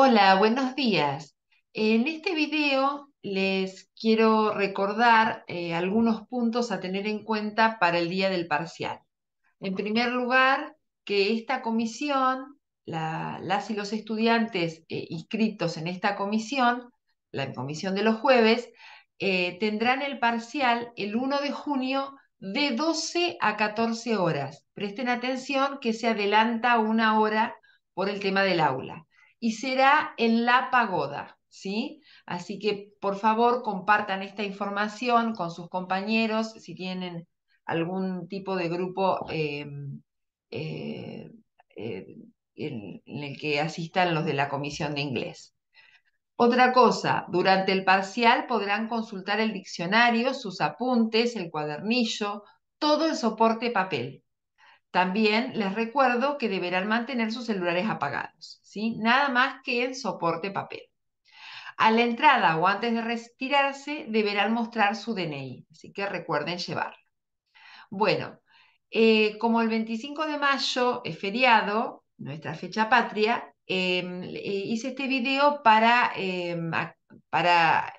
Hola, buenos días. En este video les quiero recordar eh, algunos puntos a tener en cuenta para el día del parcial. En primer lugar, que esta comisión, las y los estudiantes eh, inscritos en esta comisión, la comisión de los jueves, eh, tendrán el parcial el 1 de junio de 12 a 14 horas. Presten atención que se adelanta una hora por el tema del aula y será en la pagoda, ¿sí? Así que por favor compartan esta información con sus compañeros, si tienen algún tipo de grupo eh, eh, eh, en, en el que asistan los de la comisión de inglés. Otra cosa, durante el parcial podrán consultar el diccionario, sus apuntes, el cuadernillo, todo el soporte papel. También les recuerdo que deberán mantener sus celulares apagados nada más que en soporte papel. A la entrada o antes de retirarse deberán mostrar su DNI, así que recuerden llevarlo. Bueno, eh, como el 25 de mayo es feriado, nuestra fecha patria, em, eh, hice este video para, em, para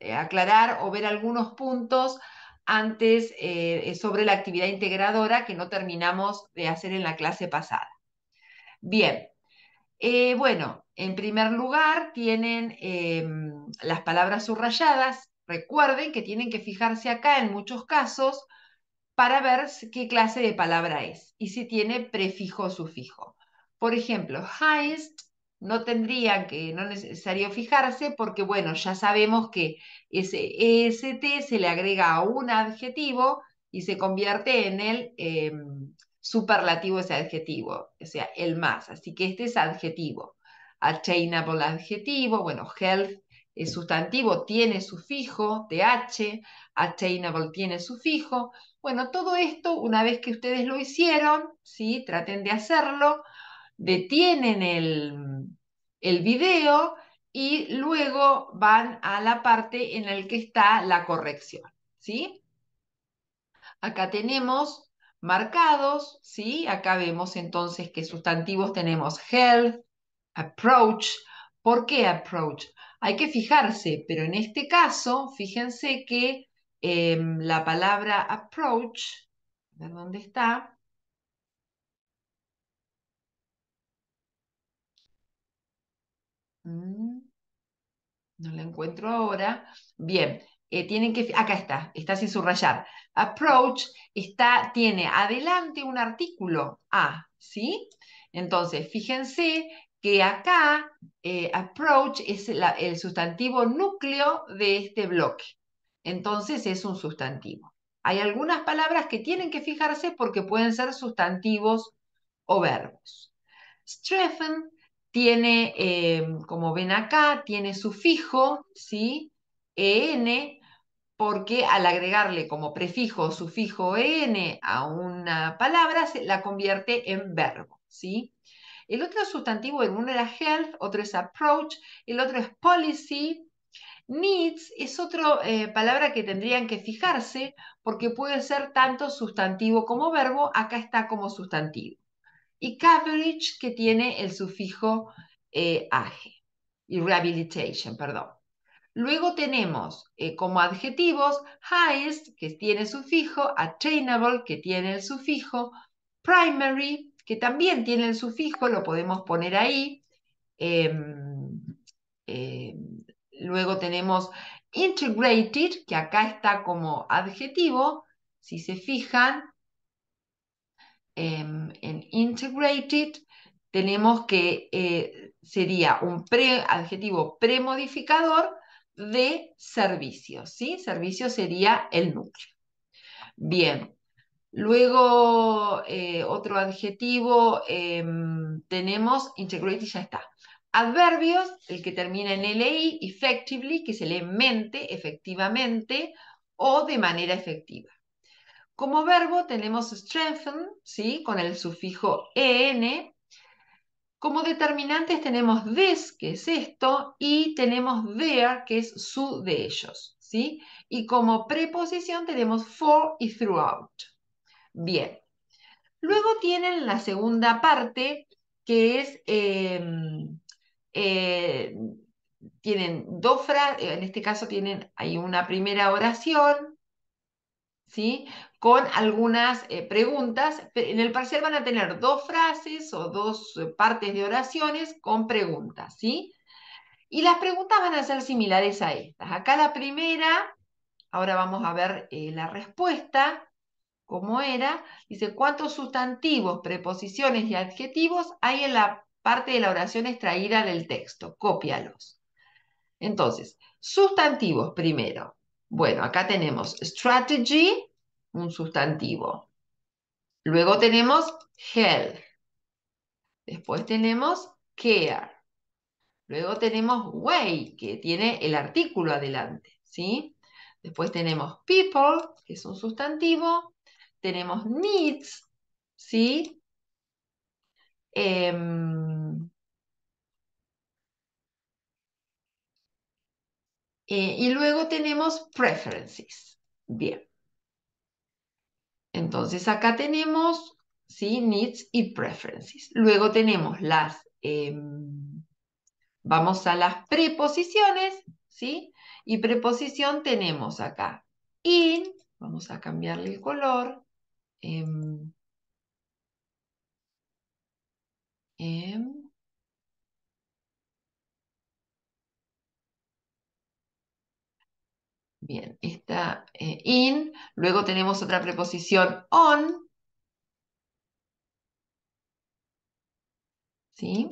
eh, aclarar o ver algunos puntos antes sobre la actividad integradora que no terminamos de hacer en la clase pasada. Bien, eh, bueno, en primer lugar tienen em, las palabras subrayadas. Recuerden que tienen que fijarse acá en muchos casos para ver qué clase de palabra es y si tiene prefijo o sufijo. Por ejemplo, heist no tendrían que, no es necesario fijarse porque, bueno, ya sabemos que ese EST se le agrega a un adjetivo y se convierte en el em, superlativo ese adjetivo, o sea, el más. Así que este es adjetivo. Attainable adjetivo, bueno, health es sustantivo, tiene sufijo, th, attainable tiene sufijo. Bueno, todo esto, una vez que ustedes lo hicieron, ¿sí? traten de hacerlo, detienen el, el video y luego van a la parte en la que está la corrección. ¿sí? Acá tenemos marcados, ¿sí? Acá vemos entonces que sustantivos tenemos health, approach. ¿Por qué approach? Hay que fijarse, pero en este caso, fíjense que em, la palabra approach, a ver dónde está. Mm, no la encuentro ahora. Bien, eh, tienen que, acá está, está sin subrayar. Approach está, tiene adelante un artículo A, ¿sí? Entonces, fíjense que acá eh, approach es el sustantivo núcleo de este bloque. Entonces es un sustantivo. Hay algunas palabras que tienen que fijarse porque pueden ser sustantivos o verbos. Streffen tiene, eh, como ven acá, tiene sufijo, ¿sí? en, porque al agregarle como prefijo o sufijo en a una palabra, se la convierte en verbo, ¿sí? El otro sustantivo, el uno era health, otro es approach, el otro es policy, Needs es otra eh, palabra que tendrían que fijarse porque puede ser tanto sustantivo como verbo. Acá está como sustantivo. Y coverage que tiene el sufijo eh, age. Y rehabilitation, perdón. Luego tenemos eh, como adjetivos highest, que tiene sufijo, attainable, que tiene el sufijo, primary, que también tiene el sufijo, lo podemos poner ahí. Em, em, luego tenemos integrated, que acá está como adjetivo. Si se fijan em, en integrated, tenemos que eh, sería un pre, adjetivo premodificador de servicio, ¿sí? Servicio sería el núcleo. Bien, luego eh, otro adjetivo em, tenemos, y ya está. Adverbios, el que termina en LI, effectively, que se lee mente, efectivamente, o de manera efectiva. Como verbo tenemos strengthen, ¿sí? Con el sufijo EN, como determinantes tenemos this, que es esto, y tenemos their, que es su de ellos, ¿sí? Y como preposición tenemos for y throughout. Bien. Luego tienen la segunda parte, que es, em, eh, tienen dos frases, en este caso tienen, hay una primera oración, ¿sí? Con algunas eh, preguntas. En el parcial van a tener dos frases o dos eh, partes de oraciones con preguntas, ¿sí? Y las preguntas van a ser similares a estas. Acá la primera, ahora vamos a ver eh, la respuesta, cómo era. Dice, ¿cuántos sustantivos, preposiciones y adjetivos hay en la parte de la oración extraída del texto? Cópialos. Entonces, sustantivos primero. Bueno, acá tenemos strategy, un sustantivo. Luego tenemos health. Después tenemos care. Luego tenemos way, que tiene el artículo adelante, ¿sí? Después tenemos people, que es un sustantivo. Tenemos needs, ¿sí? Em, Eh, y luego tenemos preferences. Bien. Entonces acá tenemos, sí, needs y preferences. Luego tenemos las, em, vamos a las preposiciones, sí. Y preposición tenemos acá in, vamos a cambiarle el color. Em, em, Bien, está eh, in, luego tenemos otra preposición on. ¿Sí?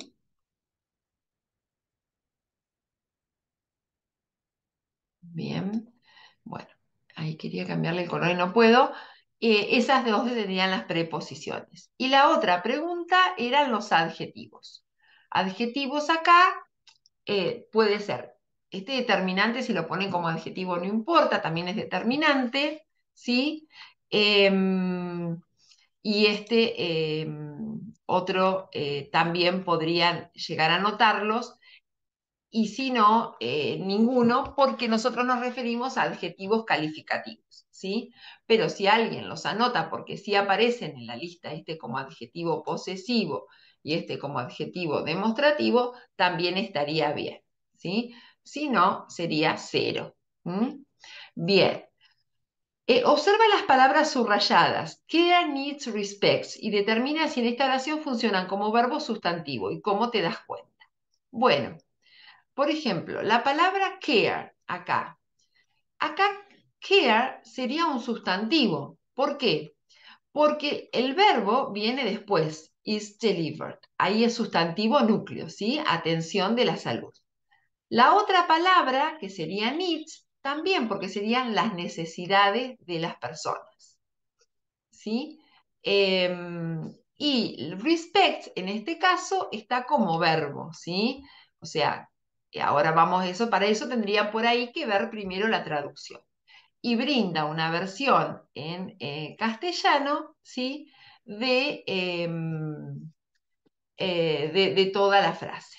Bien, bueno, ahí quería cambiarle el color y no puedo. Eh, esas dos serían las preposiciones. Y la otra pregunta eran los adjetivos. Adjetivos acá eh, puede ser este determinante, si lo ponen como adjetivo, no importa, también es determinante, ¿sí? Em, y este em, otro eh, también podrían llegar a anotarlos, y si no, eh, ninguno, porque nosotros nos referimos a adjetivos calificativos, ¿sí? Pero si alguien los anota, porque sí aparecen en la lista este como adjetivo posesivo y este como adjetivo demostrativo, también estaría bien, ¿sí? si no, sería cero. ¿Mm? Bien. Eh, observa las palabras subrayadas, care, needs, respects, y determina si en esta oración funcionan como verbo sustantivo y cómo te das cuenta. Bueno, por ejemplo, la palabra care acá. Acá care sería un sustantivo. ¿Por qué? Porque el verbo viene después, is delivered. Ahí es sustantivo núcleo, ¿sí? Atención de la salud. La otra palabra, que sería needs, también porque serían las necesidades de las personas. ¿Sí? Em, y respect, en este caso, está como verbo, ¿sí? O sea, ahora vamos eso, para eso tendría por ahí que ver primero la traducción. Y brinda una versión en eh, castellano, ¿sí? Em, eh, de, de toda la frase.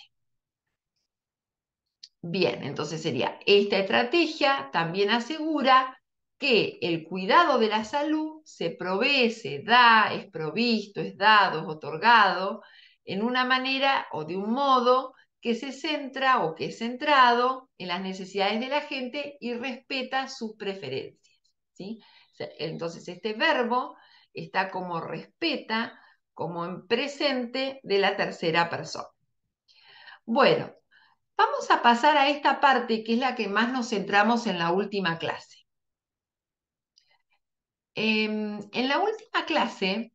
Bien, entonces sería, esta estrategia también asegura que el cuidado de la salud se provee, se da, es provisto, es dado, es otorgado en una manera o de un modo que se centra o que es centrado en las necesidades de la gente y respeta sus preferencias. ¿sí? Entonces, este verbo está como respeta, como en presente de la tercera persona. Bueno, Vamos a pasar a esta parte que es la que más nos centramos en la última clase. Em, en la última clase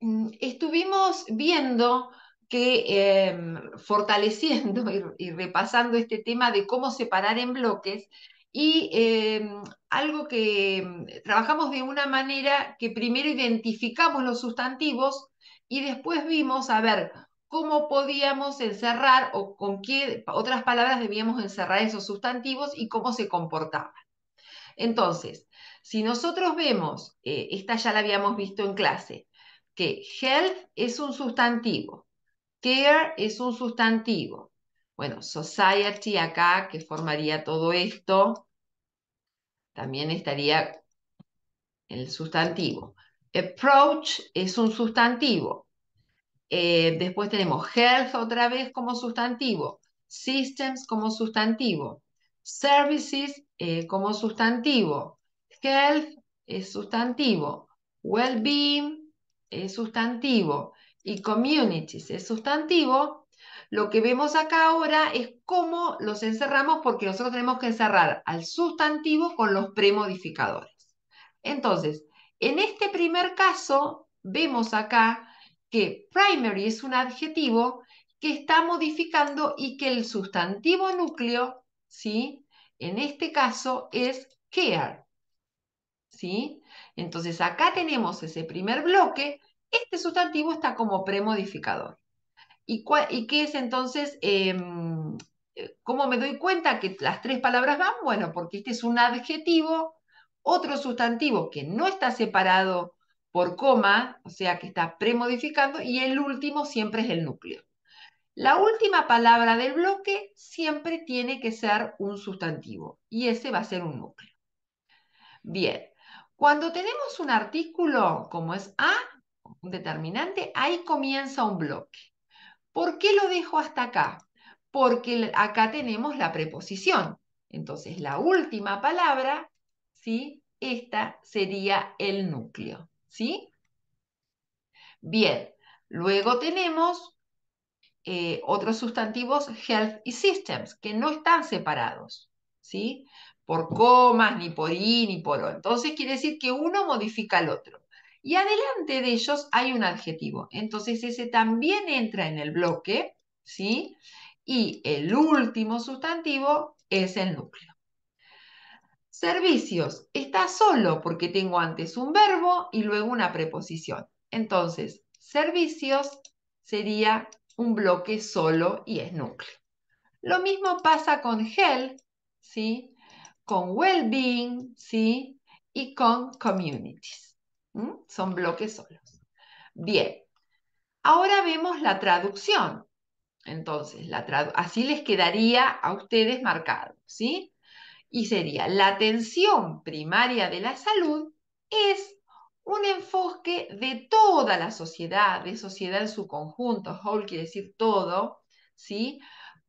mm, estuvimos viendo que, em, fortaleciendo y repasando este tema de cómo separar en bloques, y em, algo que em, trabajamos de una manera que primero identificamos los sustantivos y después vimos a ver cómo podíamos encerrar o con qué otras palabras debíamos encerrar esos sustantivos y cómo se comportaban. Entonces, si nosotros vemos, eh, esta ya la habíamos visto en clase, que health es un sustantivo, care es un sustantivo, bueno, society acá, que formaría todo esto, también estaría el sustantivo. Approach es un sustantivo. Eh, después tenemos health otra vez como sustantivo. Systems como sustantivo. Services eh, como sustantivo. Health es sustantivo. Well-being es sustantivo. Y communities es sustantivo lo que vemos acá ahora es cómo los encerramos porque nosotros tenemos que encerrar al sustantivo con los premodificadores. Entonces, en este primer caso, vemos acá que primary es un adjetivo que está modificando y que el sustantivo núcleo, ¿sí? En este caso es care, Entonces acá tenemos ese primer bloque, este sustantivo está como premodificador. ¿Y, qué es entonces, em, eh, cómo me doy cuenta que las tres palabras van? Bueno, porque este es un adjetivo, otro sustantivo que no está separado por coma, o sea, que está premodificando, y el último siempre es el núcleo. La última palabra del bloque siempre tiene que ser un sustantivo y ese va a ser un núcleo. Bien, cuando tenemos un artículo como es A, un determinante, ahí comienza un bloque. ¿Por qué lo dejo hasta acá? Porque acá tenemos la preposición. Entonces, la última palabra, ¿sí? Esta sería el núcleo, ¿sí? Bien, luego tenemos eh, otros sustantivos health y systems, que no están separados, ¿sí? Por comas, ni por i, ni por o. Entonces quiere decir que uno modifica al otro y adelante de ellos hay un adjetivo. Entonces ese también entra en el bloque, ¿sí? Y el último sustantivo es el núcleo. Servicios. Está solo porque tengo antes un verbo y luego una preposición. Entonces, servicios sería un bloque solo y es núcleo. Lo mismo pasa con health, ¿sí? Con well-being, ¿sí? Y con communities. ¿Mm? Son bloques solos. Bien, ahora vemos la traducción. Entonces, la así les quedaría a ustedes marcado, ¿sí? Y sería, la atención primaria de la salud es un enfoque de toda la sociedad, de sociedad en su conjunto, whole quiere decir todo, ¿sí?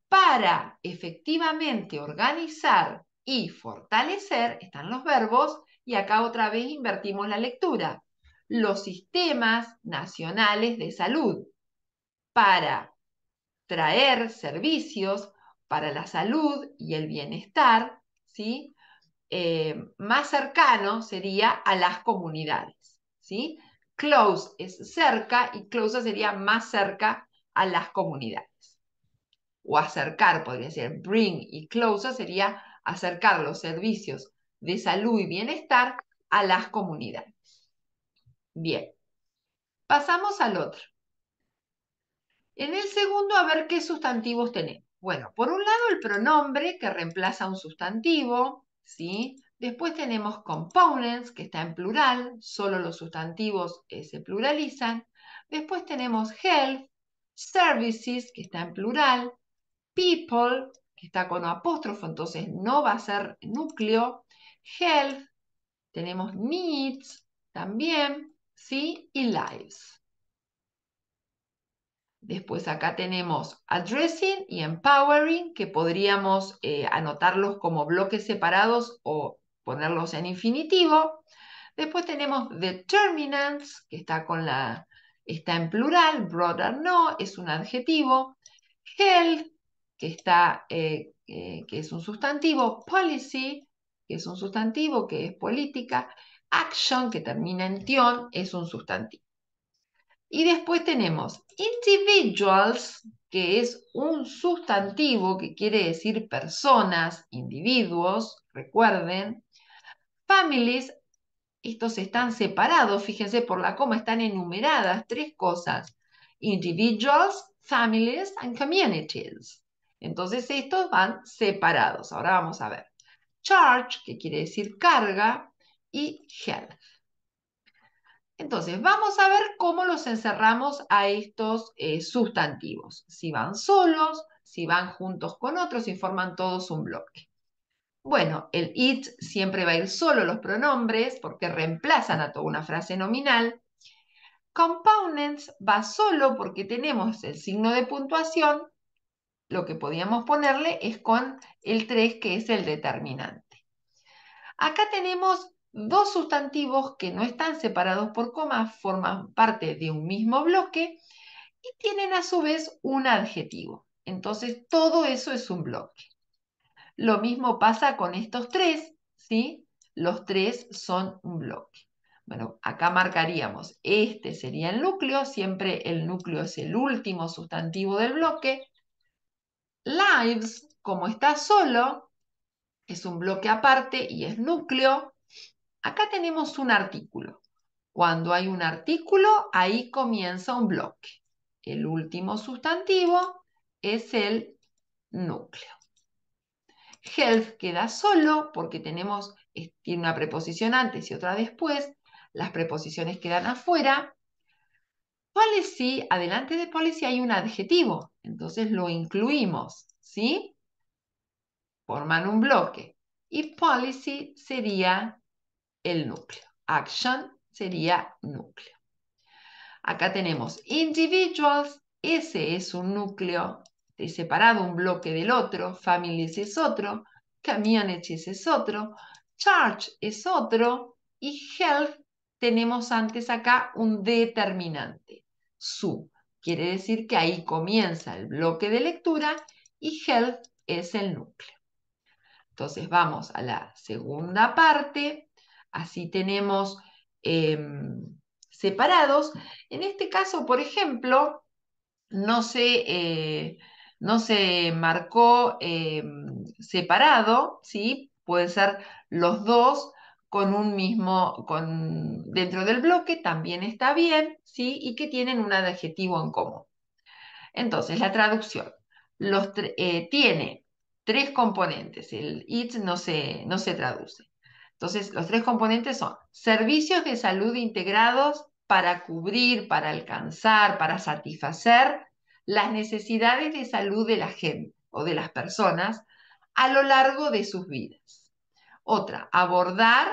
Para efectivamente organizar y fortalecer, están los verbos, y acá otra vez invertimos la lectura, los sistemas nacionales de salud para traer servicios para la salud y el bienestar, ¿sí? Eh, más cercano sería a las comunidades, ¿sí? Close es cerca y closer sería más cerca a las comunidades. O acercar, podría ser bring y closer sería acercar los servicios de salud y bienestar a las comunidades. Bien, pasamos al otro. En el segundo, a ver qué sustantivos tenemos. Bueno, por un lado el pronombre que reemplaza un sustantivo, ¿sí? Después tenemos components, que está en plural, solo los sustantivos eh, se pluralizan. Después tenemos health, services, que está en plural, people, que está con apóstrofo, entonces no va a ser núcleo, health, tenemos needs también, ¿sí? Y lives. Después acá tenemos addressing y empowering, que podríamos eh, anotarlos como bloques separados o ponerlos en infinitivo. Después tenemos determinants, que está, con la, está en plural, broader no, es un adjetivo. Health, que, está, eh, eh, que es un sustantivo. Policy, que es un sustantivo, que es política. Action, que termina en tion, es un sustantivo. Y después tenemos individuals, que es un sustantivo que quiere decir personas, individuos, recuerden. Families, estos están separados, fíjense por la coma, están enumeradas tres cosas. Individuals, families and communities. Entonces estos van separados. Ahora vamos a ver charge, que quiere decir carga, y health. Entonces, vamos a ver cómo los encerramos a estos eh, sustantivos. Si van solos, si van juntos con otros, y forman todos un bloque. Bueno, el it siempre va a ir solo los pronombres porque reemplazan a toda una frase nominal. Components va solo porque tenemos el signo de puntuación lo que podíamos ponerle es con el 3, que es el determinante. Acá tenemos dos sustantivos que no están separados por comas, forman parte de un mismo bloque y tienen a su vez un adjetivo. Entonces, todo eso es un bloque. Lo mismo pasa con estos tres, ¿sí? Los tres son un bloque. Bueno, acá marcaríamos, este sería el núcleo, siempre el núcleo es el último sustantivo del bloque, Lives, como está solo, es un bloque aparte y es núcleo. Acá tenemos un artículo. Cuando hay un artículo, ahí comienza un bloque. El último sustantivo es el núcleo. Health queda solo porque tenemos, tiene una preposición antes y otra después. Las preposiciones quedan afuera. Policy, adelante de policy hay un adjetivo. Entonces lo incluimos, ¿sí? Forman un bloque. Y policy sería el núcleo. Action sería núcleo. Acá tenemos individuals, ese es un núcleo de separado, un bloque del otro. Families es otro. Communities es otro. Charge es otro. Y health tenemos antes acá un determinante, su. Quiere decir que ahí comienza el bloque de lectura y health es el núcleo. Entonces vamos a la segunda parte. Así tenemos em, separados. En este caso, por ejemplo, no se, eh, no se marcó em, separado, ¿sí? Pueden ser los dos con un mismo, dentro del bloque, también está bien, ¿sí? Y que tienen un adjetivo en común. Entonces, la traducción los, eh, tiene tres componentes, el it no se, no se traduce. Entonces, los tres componentes son servicios de salud integrados para cubrir, para alcanzar, para satisfacer las necesidades de salud de la gente o de las personas a lo largo de sus vidas. Otra, abordar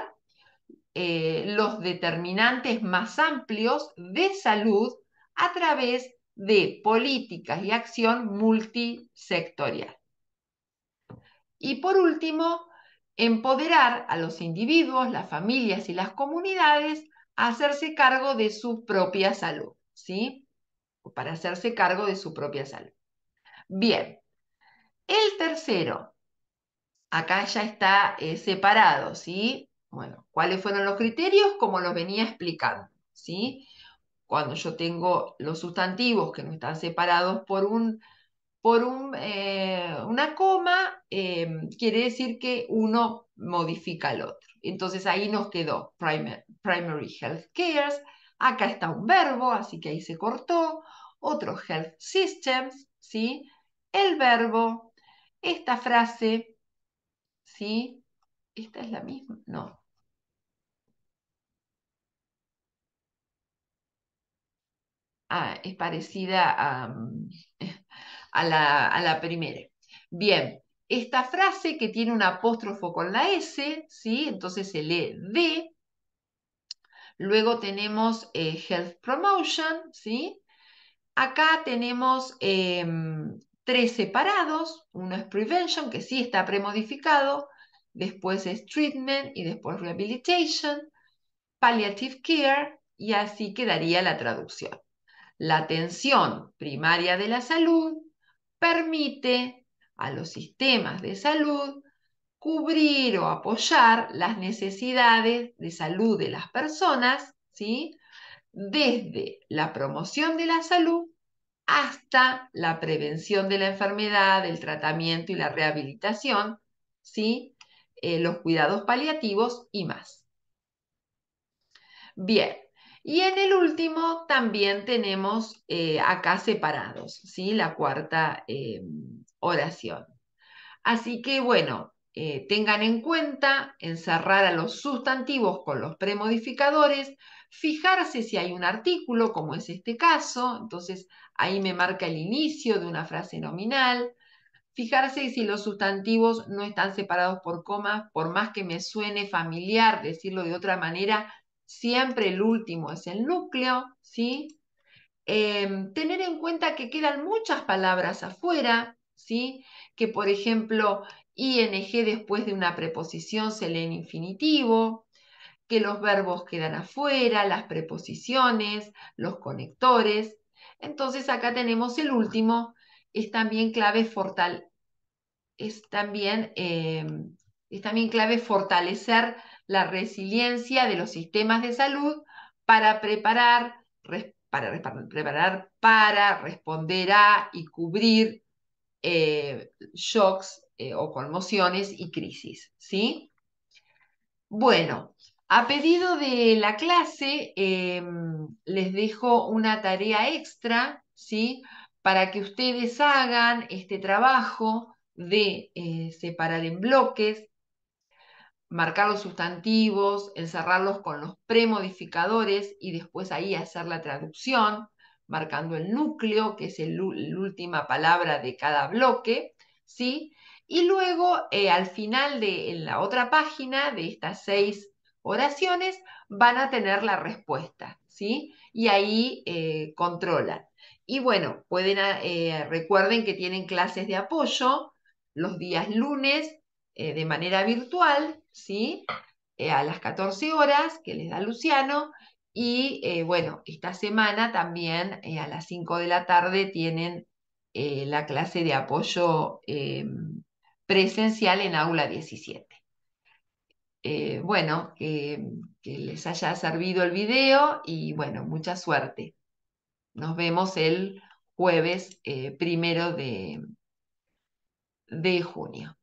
eh, los determinantes más amplios de salud a través de políticas y acción multisectorial. Y por último, empoderar a los individuos, las familias y las comunidades a hacerse cargo de su propia salud, ¿sí? Para hacerse cargo de su propia salud. Bien, el tercero, acá ya está eh, separado, ¿sí? Bueno, ¿cuáles fueron los criterios? Como los venía explicando, ¿sí? Cuando yo tengo los sustantivos que no están separados por un por un, eh, una coma, em, quiere decir que uno modifica al otro. Entonces ahí nos quedó primary, primary health cares, acá está un verbo, así que ahí se cortó, otro health systems, ¿sí? El verbo, esta frase, ¿sí? Esta es la misma, no. Ah, es parecida mm, a, la, primera. Bien, esta frase que tiene un apóstrofo con la S, ¿sí? Entonces se lee D. Luego tenemos eh, Health Promotion, ¿sí? Acá tenemos em, tres separados. Uno es prevention, que sí está premodificado. Después es treatment y después rehabilitation, palliative care y así quedaría la traducción. La atención primaria de la salud permite a los sistemas de salud cubrir o apoyar las necesidades de salud de las personas, desde la promoción de la salud hasta la prevención de la enfermedad, el tratamiento y la rehabilitación, ¿sí? Eh, los cuidados paliativos y más. Bien, y en el último también tenemos eh, acá separados, ¿sí? La cuarta eh, oración. Así que bueno, tengan en cuenta encerrar a los sustantivos con los premodificadores, fijarse si hay un artículo, como es este caso, entonces ahí me marca el inicio de una frase nominal, fijarse si los sustantivos no están separados por comas, por más que me suene familiar decirlo de otra manera, siempre el último es el núcleo, ¿sí? Em, tener en cuenta que quedan muchas palabras afuera, ¿sí? Que por ejemplo, ing después de una preposición se lee en infinitivo, que los verbos quedan afuera, las preposiciones, los conectores. Entonces acá tenemos el último, es también clave es también, eh, es también clave fortalecer la resiliencia de los sistemas de salud para preparar, para, preparar para, responder a y cubrir eh, shocks eh, o conmociones y crisis, ¿sí? Bueno, a pedido de la clase, em, les dejo una tarea extra, ¿sí? Para que ustedes hagan este trabajo de eh, separar en bloques, marcar los sustantivos, encerrarlos con los premodificadores y después ahí hacer la traducción, marcando el núcleo, que es la última palabra de cada bloque, ¿sí? Y luego, eh, al final de la otra página de estas seis oraciones, van a tener la respuesta, ¿sí? Y ahí eh, controlan. Y bueno, pueden, ah, eh, recuerden que tienen clases de apoyo los días lunes eh, de manera virtual, ¿sí? a las 14 horas que les da Luciano. Y bueno, esta semana también a las 5 de la tarde tienen la clase de apoyo em, presencial en aula 17. Eh, bueno, que, les haya servido el video y bueno, mucha suerte. Nos vemos el jueves eh, primero de, de junio.